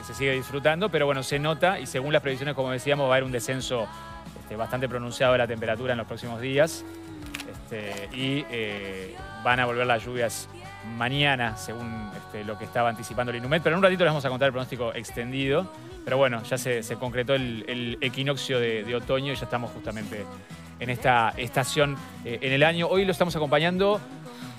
se, sigue disfrutando, pero bueno, se nota y según las previsiones, como decíamos, va a haber un descenso este, bastante pronunciado de la temperatura en los próximos días este, y eh, van a volver las lluvias mañana, según este, lo que estaba anticipando el Inumet, pero en un ratito les vamos a contar el pronóstico extendido. Pero bueno, ya se, concretó el, equinoccio de, otoño y ya estamos justamente en esta estación eh, en el año. Hoy lo estamos acompañando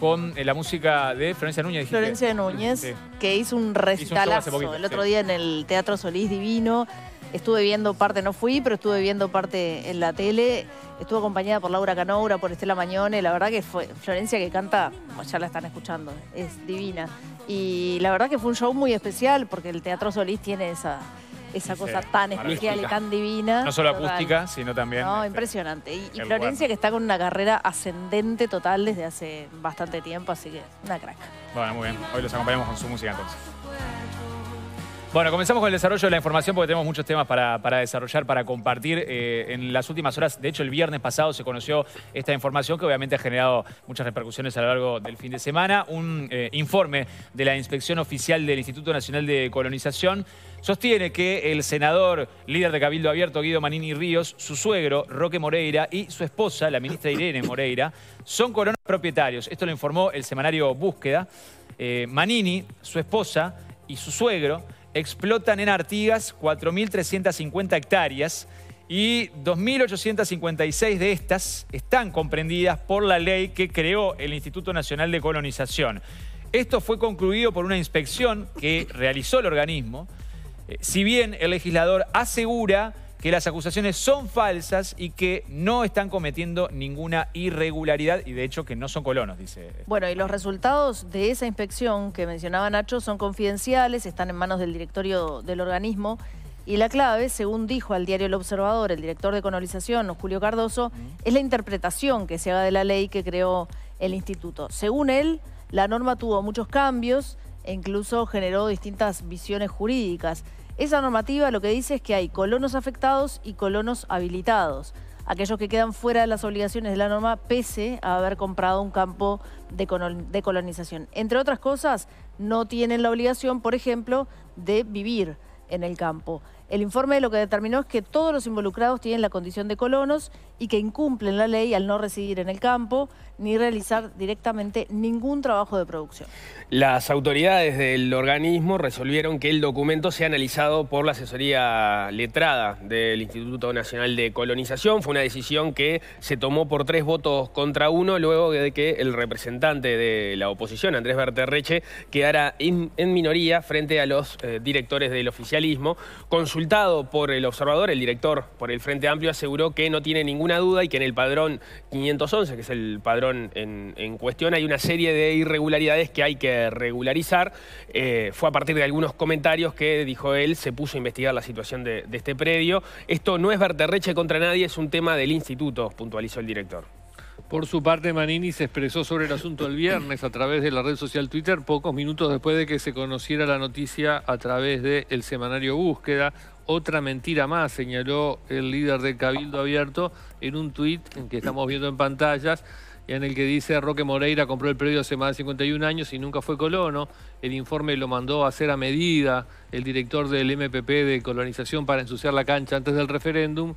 con eh, la música de Florencia Núñez. Florencia Núñez, que hizo un recitalazo el otro día en el Teatro Solís Divino. Estuve viendo parte, no fui, pero estuve viendo parte en la tele. Estuve acompañada por Laura Canoura, por Estela Mañone. La verdad que fue Florencia que canta, pues ya la están escuchando, es divina. Y la verdad que fue un show muy especial porque el Teatro Solís tiene esa, esa cosa tan especial y tan divina. No solo acústica, sino también... No, este, impresionante. y Florencia que está con una carrera ascendente total desde hace bastante tiempo, así que una crack. Bueno, muy bien. Hoy los acompañamos con su música entonces. Bueno, comenzamos con el desarrollo de la información porque tenemos muchos temas para, desarrollar, para compartir. Eh, en las últimas horas, de hecho el viernes pasado se conoció esta información que obviamente ha generado muchas repercusiones a lo largo del fin de semana. Un eh, informe de la Inspección Oficial del Instituto Nacional de Colonización sostiene que el senador líder de Cabildo Abierto, Guido Manini Ríos, su suegro, Roque Moreira, y su esposa, la ministra Irene Moreira, son colonos propietarios. Esto lo informó el semanario Búsqueda. Eh, Manini, su esposa y su suegro explotan en Artigas 4.350 hectáreas y 2.856 de estas están comprendidas por la ley que creó el Instituto Nacional de Colonización. Esto fue concluido por una inspección que realizó el organismo, eh, si bien el legislador asegura que las acusaciones son falsas y que no están cometiendo ninguna irregularidad y de hecho que no son colonos, dice. Este bueno, y los resultados de esa inspección que mencionaba Nacho son confidenciales, están en manos del directorio del organismo. Y la clave, según dijo al diario El Observador el director de colonización, Julio Cardoso, es la interpretación que se haga de la ley que creó el instituto. Según él, la norma tuvo muchos cambios e incluso generó distintas visiones jurídicas. Esa normativa lo que dice es que hay colonos afectados y colonos habilitados. Aquellos que quedan fuera de las obligaciones de la norma pese a haber comprado un campo de colonización. Entre otras cosas, no tienen la obligación, por ejemplo, de vivir en el campo. El informe lo que determinó es que todos los involucrados tienen la condición de colonos y que incumplen la ley al no residir en el campo ni realizar directamente ningún trabajo de producción. Las autoridades del organismo resolvieron que el documento sea analizado por la asesoría letrada del Instituto Nacional de Colonización. Fue una decisión que se tomó por tres votos contra uno luego de que el representante de la oposición, Andrés Berterreche, quedara en minoría frente a los eh, directores del oficialismo. Consultado por el observador, el director por el Frente Amplio aseguró que no tiene ninguna duda y que en el padrón 511, que es el padrón en, cuestión, hay una serie de irregularidades que hay que regularizar. Eh, fue a partir de algunos comentarios que, dijo él, se puso a investigar la situación de, este predio. Esto no es verterreche contra nadie, es un tema del instituto, puntualizó el director. Por su parte, Manini se expresó sobre el asunto el viernes a través de la red social Twitter, pocos minutos después de que se conociera la noticia a través del semanario Búsqueda otra mentira más, señaló el líder de Cabildo Abierto en un tuit que estamos viendo en pantallas y en el que dice Roque Moreira compró el periodo hace más de 51 años y nunca fue colono. El informe lo mandó a hacer a medida el director del MPP de colonización para ensuciar la cancha antes del referéndum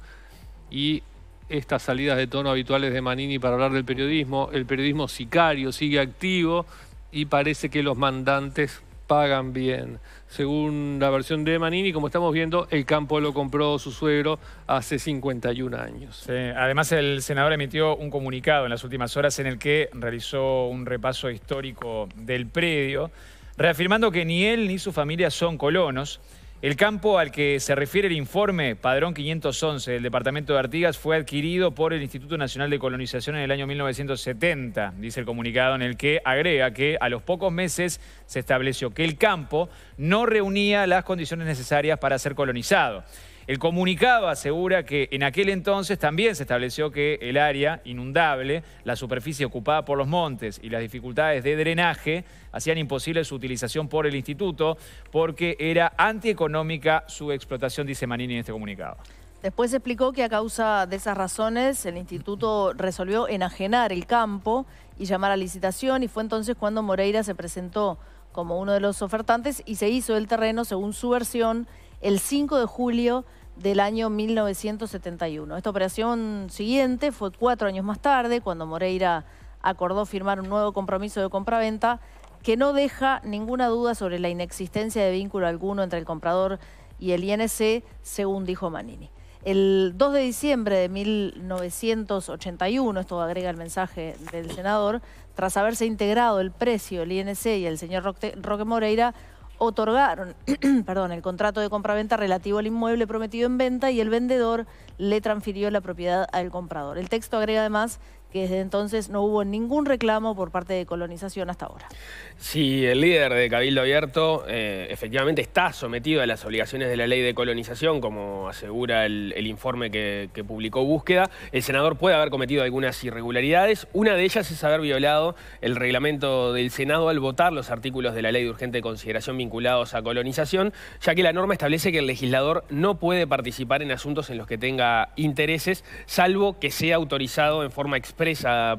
y estas salidas de tono habituales de Manini para hablar del periodismo. El periodismo sicario sigue activo y parece que los mandantes pagan bien según la versión de Manini. Como estamos viendo, el campo lo compró su suegro hace 51 años. Además, el senador emitió un comunicado en las últimas horas en el que realizó un repaso histórico del predio, reafirmando que ni él ni su familia son colonos el campo al que se refiere el informe Padrón 511 del Departamento de Artigas fue adquirido por el Instituto Nacional de Colonización en el año 1970, dice el comunicado en el que agrega que a los pocos meses se estableció que el campo no reunía las condiciones necesarias para ser colonizado. El comunicado asegura que en aquel entonces también se estableció que el área inundable, la superficie ocupada por los montes y las dificultades de drenaje hacían imposible su utilización por el instituto porque era antieconómica su explotación, dice Manini en este comunicado. Después explicó que a causa de esas razones el instituto resolvió enajenar el campo y llamar a licitación y fue entonces cuando Moreira se presentó como uno de los ofertantes y se hizo el terreno, según su versión, el 5 de julio del año 1971. Esta operación siguiente fue cuatro años más tarde, cuando Moreira acordó firmar un nuevo compromiso de compraventa que no deja ninguna duda sobre la inexistencia de vínculo alguno entre el comprador y el INC, según dijo Manini. El 2 de diciembre de 1981, esto agrega el mensaje del senador, tras haberse integrado el precio, el INC y el señor Roque Moreira, otorgaron perdón, el contrato de compraventa relativo al inmueble prometido en venta y el vendedor le transfirió la propiedad al comprador. El texto agrega además que desde entonces no hubo ningún reclamo por parte de colonización hasta ahora. Sí, el líder de Cabildo Abierto eh, efectivamente está sometido a las obligaciones de la ley de colonización, como asegura el, informe que, que, publicó Búsqueda. El senador puede haber cometido algunas irregularidades. Una de ellas es haber violado el reglamento del Senado al votar los artículos de la ley de urgente consideración vinculados a colonización, ya que la norma establece que el legislador no puede participar en asuntos en los que tenga intereses, salvo que sea autorizado en forma expresa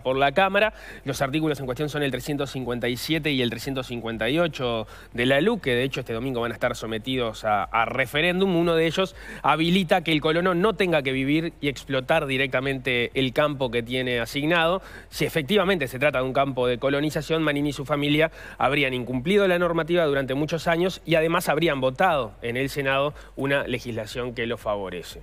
por la Cámara. Los artículos en cuestión son el 357 y el 358 de la LUC, que de hecho este domingo van a estar sometidos a, a referéndum. Uno de ellos habilita que el colono no tenga que vivir y explotar directamente el campo que tiene asignado. Si efectivamente se trata de un campo de colonización, Manini y su familia habrían incumplido la normativa durante muchos años y además habrían votado en el Senado una legislación que lo favorece.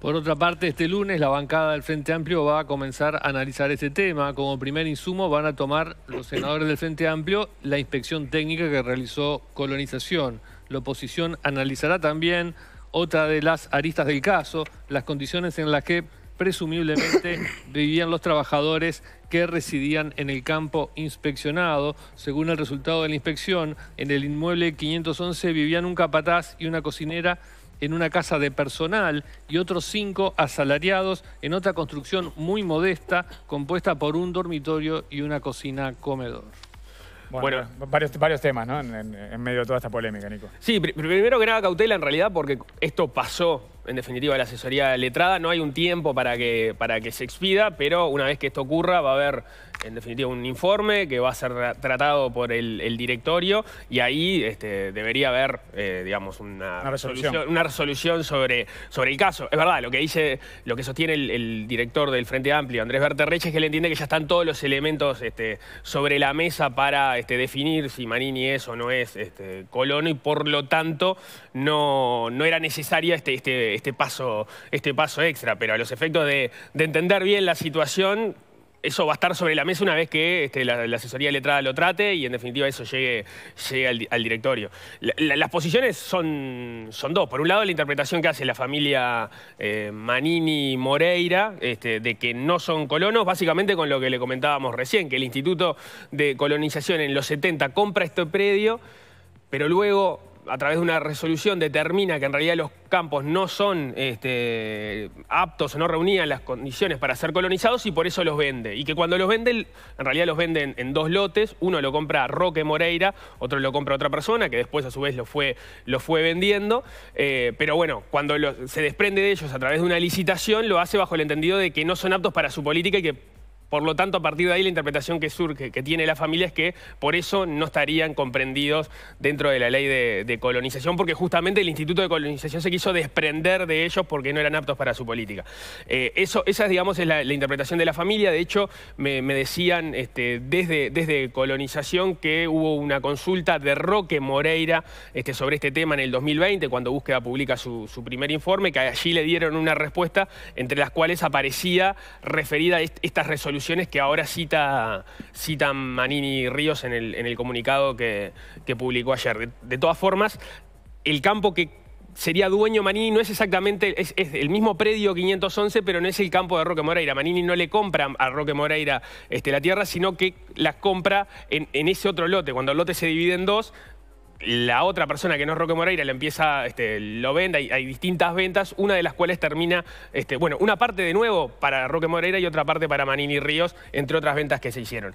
Por otra parte, este lunes la bancada del Frente Amplio va a comenzar a analizar este tema. Como primer insumo van a tomar los senadores del Frente Amplio la inspección técnica que realizó Colonización. La oposición analizará también otra de las aristas del caso, las condiciones en las que presumiblemente vivían los trabajadores que residían en el campo inspeccionado. Según el resultado de la inspección, en el inmueble 511 vivían un capataz y una cocinera en una casa de personal y otros cinco asalariados en otra construcción muy modesta compuesta por un dormitorio y una cocina comedor. Bueno, eh, varios, temas, ¿no? En, medio de toda esta polémica, Nico. Sí, primero que nada, cautela en realidad porque esto pasó en definitiva, la asesoría letrada. No hay un tiempo para que, para que se expida, pero una vez que esto ocurra va a haber, en definitiva, un informe que va a ser tratado por el, directorio y ahí este, debería haber, eh, digamos, una, resolución, una resolución sobre, sobre el caso. Es verdad, lo que dice, lo que sostiene el, director del Frente Amplio, Andrés Berterreche, es que él entiende que ya están todos los elementos este, sobre la mesa para este, definir si Manini es o no es este, colono y por lo tanto no, no era necesaria este este, paso, este paso extra, pero a los efectos de, entender bien la situación, eso va a estar sobre la mesa una vez que este, la, asesoría letrada lo trate y en definitiva eso llegue, llegue al, directorio. las posiciones son, son dos. Por un lado, la interpretación que hace la familia eh, Manini Moreira este, de que no son colonos, básicamente con lo que le comentábamos recién, que el Instituto de Colonización en los 70 compra este predio, pero luego a través de una resolución determina que en realidad los campos no son este, aptos o no reunían las condiciones para ser colonizados y por eso los vende. Y que cuando los vende, en realidad los venden en dos lotes, uno lo compra Roque Moreira, otro lo compra otra persona, que después a su vez lo fue, lo fue vendiendo. Eh, pero bueno, cuando se desprende de ellos a través de una licitación, lo hace bajo el entendido de que no son aptos para su política y que por lo tanto, a partir de ahí la interpretación que surge, que tiene la familia, es que por eso no estarían comprendidos dentro de la ley de, colonización, porque justamente el Instituto de Colonización se quiso desprender de ellos porque no eran aptos para su política. Eh, eso, esa, digamos, es la, interpretación de la familia. De hecho, me, decían este, desde, desde colonización que hubo una consulta de Roque Moreira este, sobre este tema en el 2020, cuando Búsqueda publica su, su primer informe, que allí le dieron una respuesta entre las cuales aparecía referida esta estas resoluciones que ahora cita, citan Manini Ríos en el, comunicado que, publicó ayer. De, todas formas, el campo que sería dueño Manini no es exactamente, es, el mismo predio 511, pero no es el campo de Roque Moreira. Manini no le compra a Roque Moreira este, la tierra, sino que la compra en ese otro lote. Cuando el lote se divide en dos, la otra persona que no es Roque Moreira le empieza, este, lo vende, hay, hay, distintas ventas, una de las cuales termina, este, bueno, una parte de nuevo para Roque Moreira y otra parte para Manini Ríos, entre otras ventas que se hicieron.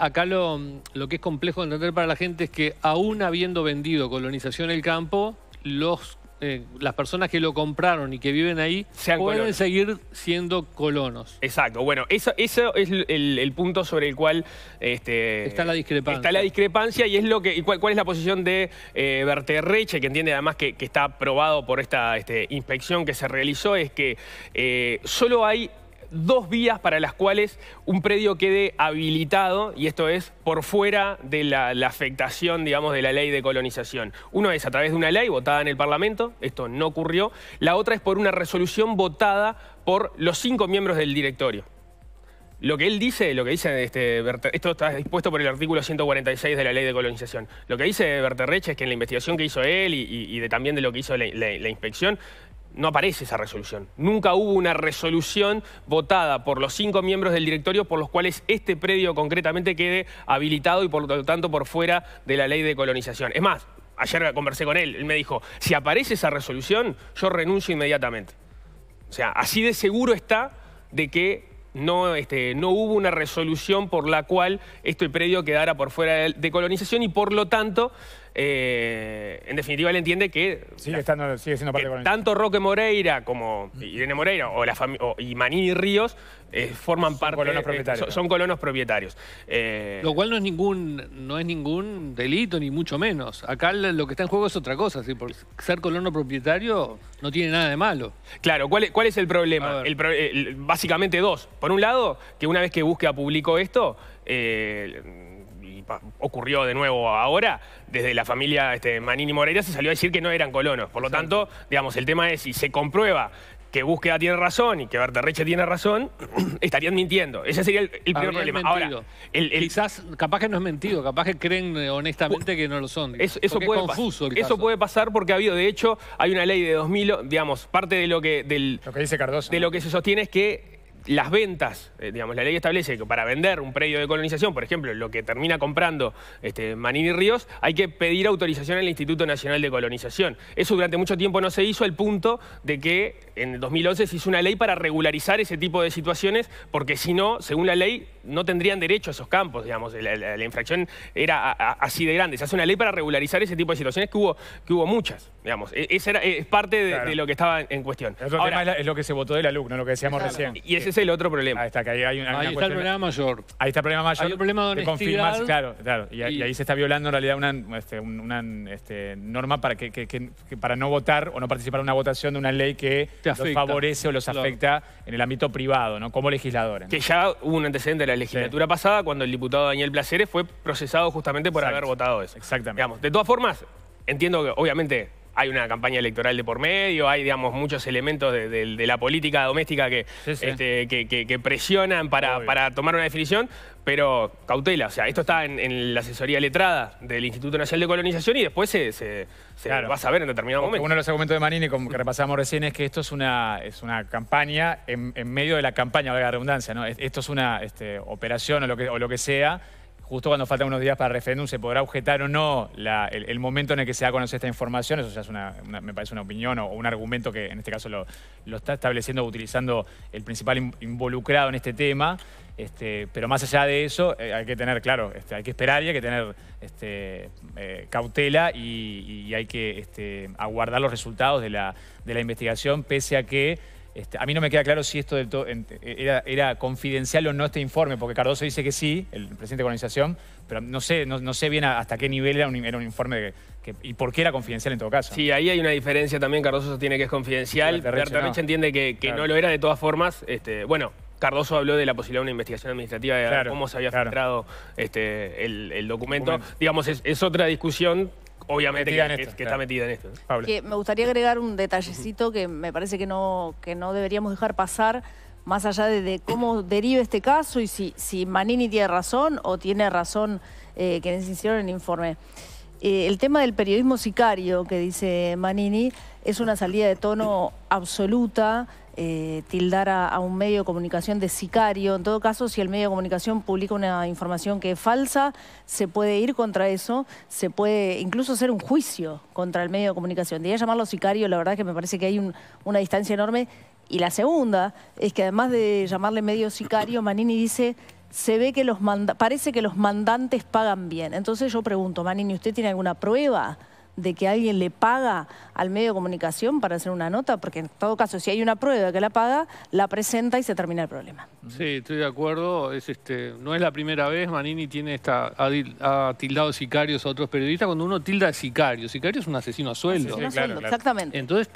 acá, lo, lo, que es complejo de entender para la gente es que aún habiendo vendido colonización el campo, los eh, las personas que lo compraron y que viven ahí pueden seguir siendo colonos. Exacto, bueno, eso, es el, punto sobre el cual... Este, está la discrepancia. y es lo que cuál, es la posición de eh, Berterreche, que entiende además que, está aprobado por esta este, inspección que se realizó, es que eh, solo hay dos vías para las cuales un predio quede habilitado, y esto es por fuera de la, afectación, digamos, de la ley de colonización. Uno es a través de una ley votada en el Parlamento, esto no ocurrió. La otra es por una resolución votada por los cinco miembros del directorio. Lo que él dice, lo que dice este, esto está dispuesto por el artículo 146 de la ley de colonización. Lo que dice Berterreche es que en la investigación que hizo él y, de, también de lo que hizo la inspección, no aparece esa resolución. Nunca hubo una resolución votada por los cinco miembros del directorio por los cuales este predio concretamente quede habilitado y por lo tanto por fuera de la ley de colonización. Es más, ayer conversé con él, él me dijo, si aparece esa resolución, yo renuncio inmediatamente. O sea, así de seguro está de que no, este, hubo una resolución por la cual este predio quedara por fuera de colonización y por lo tanto eh, en definitiva él entiende que, sigue, siendo parte tanto Roque Moreira como Irene Moreira o, la y Manini Ríos eh, forman son parte colonos eh, propietarios, son, colonos propietarios. Lo cual no es ningún no es ningún delito ni mucho menos. Acá lo que está en juego es otra cosa, ser colono propietario no tiene nada de malo. Claro, ¿cuál es, el problema? básicamente dos. Por un lado, que una vez que busque a público esto, ocurrió de nuevo ahora, desde la familia este, Manini Moreira se salió a decir que no eran colonos. Por lo tanto, digamos, el tema es si se comprueba que Búsqueda tiene razón y que Berterreche tiene razón, estarían mintiendo. Ese sería el, primer problema. Ahora, Quizás, capaz que no es mentido, capaz que creen eh, honestamente que no lo son. eso puede confuso Eso puede pasar porque ha habido, de hecho, hay una ley de 2000, digamos, parte de lo que... lo que dice De lo que se sostiene es que las ventas, eh, digamos, la ley establece que para vender un predio de colonización, por ejemplo, lo que termina comprando este, Manini Ríos, hay que pedir autorización al Instituto Nacional de Colonización. Eso durante mucho tiempo no se hizo, al punto de que en 2011 se hizo una ley para regularizar ese tipo de situaciones, porque si no, según la ley, no tendrían derecho a esos campos, digamos, la, infracción era así de grande. Se hace una ley para regularizar ese tipo de situaciones que hubo, que hubo muchas, digamos. E, es parte de, lo que estaba en cuestión. es, lo que se votó de la LUC, ¿no? lo que decíamos recién es el otro problema. Ahí está, que ahí está el problema mayor. Ahí está el problema mayor. Hay un problema de claro, claro. Y, ahí se está violando en realidad una, este, este, norma para que, para no votar o no participar en una votación de una ley que los favorece o los afecta en el ámbito privado, ¿no? Como legisladores. Que ya hubo un antecedente de la legislatura pasada cuando el diputado Daniel Placeres fue procesado justamente por haber votado eso. Exactamente. de todas formas, entiendo que obviamente hay una campaña electoral de por medio, hay, digamos, muchos elementos de, la política doméstica que, este, presionan para, tomar una definición, pero cautela, o sea, esto está en, la asesoría letrada del Instituto Nacional de Colonización y después se, va a saber en determinado momento. Uno de los argumentos de Manini, como que repasamos recién, es que esto es una, es una campaña en, medio de la campaña, valga la redundancia, ¿no? Esto es una este, operación o lo que sea justo cuando faltan unos días para el referéndum, se podrá objetar o no el, momento en el que se da a conocer esta información. Eso ya es una, me parece una opinión o, un argumento que en este caso lo, está estableciendo utilizando el principal involucrado en este tema. Este, pero más allá de eso, eh, hay que tener, claro, este, hay que esperar y hay que tener este, eh, cautela y, hay que aguardar los resultados de la investigación, pese a que este, a mí no me queda claro si esto era, confidencial o no este informe, porque Cardoso dice que sí, el presidente de organización, pero no sé, no, sé bien hasta qué nivel era un, informe y por qué era confidencial en todo caso. Sí, ahí hay una diferencia también, Cardoso tiene que es confidencial, Berta entiende que, no lo era de todas formas, este, bueno... Cardoso habló de la posibilidad de una investigación administrativa de cómo se había filtrado este, el, documento. Digamos, es otra discusión obviamente que, está metida en esto. me gustaría agregar un detallecito que me parece que no, que no deberíamos dejar pasar, más allá de, cómo deriva este caso y si, si Manini tiene razón o tiene razón eh, quienes hicieron el informe. Eh, el tema del periodismo sicario que dice Manini es una salida de tono absoluta. Eh, tildar a, un medio de comunicación de sicario. En todo caso, si el medio de comunicación publica una información que es falsa, se puede ir contra eso, se puede incluso hacer un juicio contra el medio de comunicación. de llamarlo sicario, la verdad es que me parece que hay una distancia enorme. Y la segunda es que además de llamarle medio sicario, Manini dice se ve que los parece que los mandantes pagan bien. Entonces yo pregunto, Manini, ¿usted tiene alguna prueba? de que alguien le paga al medio de comunicación para hacer una nota? Porque en todo caso, si hay una prueba que la paga, la presenta y se termina el problema. Sí, estoy de acuerdo. Es este, no es la primera vez. Manini tiene esta, ha, tildado sicarios a otros periodistas. Cuando uno tilda sicarios, sicario, es un asesino a sueldo. sueldo Exactamente. Entonces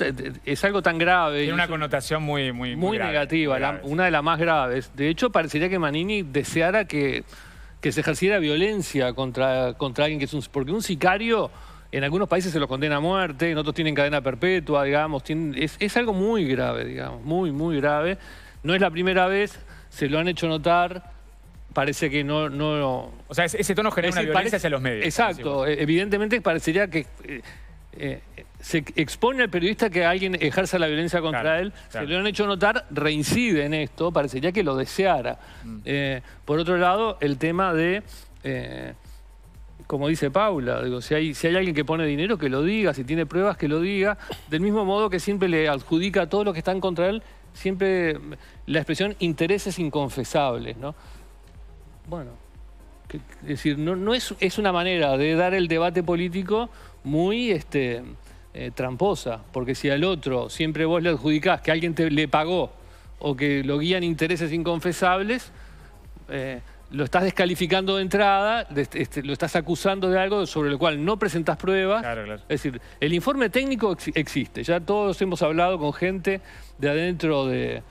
es algo tan grave. Tiene una connotación muy, muy, negativa, una de las más graves. De hecho, parecería que Manini deseara que que se ejerciera violencia contra, contra alguien que es un... Porque un sicario en algunos países se los condena a muerte, en otros tienen cadena perpetua, digamos. es, algo muy grave, digamos, muy, muy grave. No es la primera vez, se lo han hecho notar. Parece que no... no o sea, ese tono genera una violencia hacia los medios. Exacto. E-, evidentemente parecería que... Eh, eh, se expone al periodista que alguien ejerza la violencia contra él, se lo han hecho notar, reincide en esto, parecería que lo deseara. Mm. Eh, por otro lado, el tema de como dice Paula, si hay, alguien que pone dinero, que lo diga, si tiene pruebas, que lo diga, del mismo modo que siempre le adjudica a todos los que están contra él, siempre la expresión intereses inconfesables, ¿no? Bueno, es decir, no, no es, una manera de dar el debate político muy este, eh, tramposa, porque si al otro siempre vos le adjudicás que alguien te, le pagó o que lo guían intereses inconfesables, eh, lo estás descalificando de entrada, este, este, lo estás acusando de algo sobre lo cual no presentás pruebas. Claro, claro. Es decir, el informe técnico existe. Ya todos hemos hablado con gente de adentro de,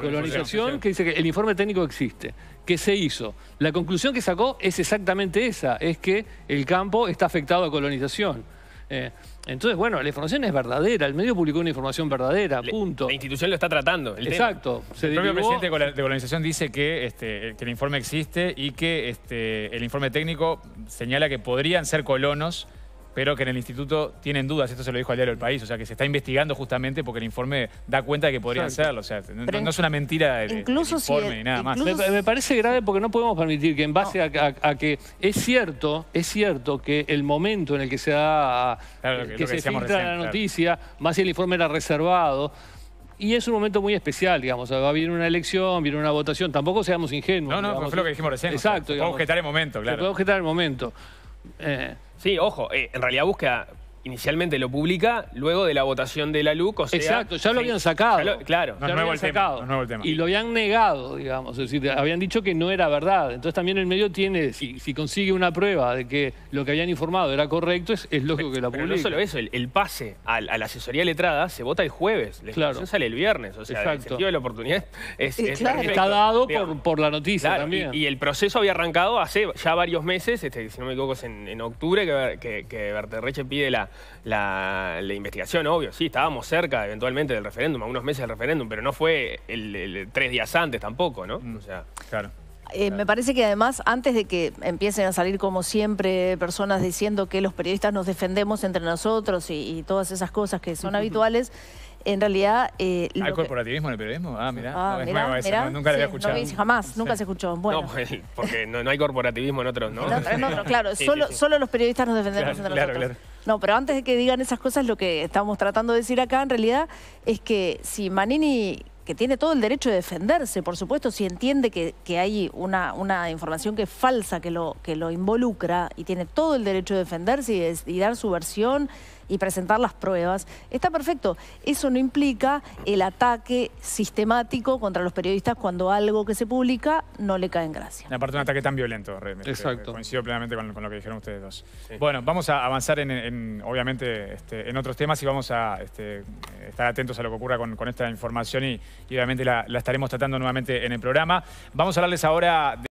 colonización que dice que el informe técnico existe, ¿Qué se hizo. La conclusión que sacó es exactamente esa, es que el campo está afectado a colonización. Eh, entonces, bueno, la información es verdadera, el medio publicó una información verdadera, punto. La institución lo está tratando. El Exacto. el propio presidente de colonización dice que, este, que el informe existe y que este, el informe técnico señala que podrían ser colonos pero que en el instituto tienen dudas. Esto se lo dijo al diario El País, o sea, que se está investigando justamente porque el informe da cuenta de que podría serlo. O sea, no, es una mentira el, informe si nada más. Me, parece grave porque no podemos permitir que en base a, que es cierto, es cierto que el momento en el que se da, eh, que, se filtra la noticia, más si el informe era reservado, y es un momento muy especial, digamos. Va a venir una elección, viene una votación. Tampoco seamos ingenuos. No, no, fue lo que dijimos recién. Exacto. O objetar el momento, claro. Se puede objetar el momento. Eh, sí, ojo, eh, en realidad busca inicialmente lo publica luego de la votación de la LUC. O sea, Exacto, ya lo habían sacado. claro, ya lo habían sacado. Y lo habían negado, digamos. Es decir, habían dicho que no era verdad. Entonces también el medio tiene, si, consigue una prueba de que lo que habían informado era correcto, es, lógico que la publique. no solo eso, el, pase a, la asesoría letrada se vota el jueves. La sale el viernes. Exacto. el sentido la oportunidad eh, Está dado por, la noticia Y, el proceso había arrancado hace ya varios meses, este, si no me equivoco es en, octubre, que Berterreche pide la la, investigación, obvio, sí, estábamos cerca eventualmente del referéndum, a unos meses del referéndum, pero no fue el, tres días antes tampoco, ¿no? Mm. O sea, claro. Eh, me parece que además, antes de que empiecen a salir como siempre personas diciendo que los periodistas nos defendemos entre nosotros y, todas esas cosas que son habituales, en realidad... Eh, ¿Hay corporativismo en el periodismo? Ah, mira, ah, nunca lo había escuchado. jamás, nunca se escuchó. Bueno. Pues, no, porque no, hay corporativismo en otros, ¿no? claro. solo, solo los periodistas nos defendemos entre claro, nosotros. No, pero antes de que digan esas cosas, lo que estamos tratando de decir acá en realidad es que si Manini que tiene todo el derecho de defenderse, por supuesto, si entiende que, que hay una, una, información que es falsa, que lo, que lo involucra, y tiene todo el derecho de defenderse y, y dar su versión y presentar las pruebas, está perfecto. Eso no implica el ataque sistemático contra los periodistas cuando algo que se publica no le cae en gracia. aparte un ataque tan violento, realmente. Exacto. Coincido plenamente con, lo que dijeron ustedes dos. Bueno, vamos a avanzar en, obviamente, este, en otros temas y vamos a este, estar atentos a lo que ocurra con, esta información y, obviamente la, la, estaremos tratando nuevamente en el programa. Vamos a hablarles ahora... De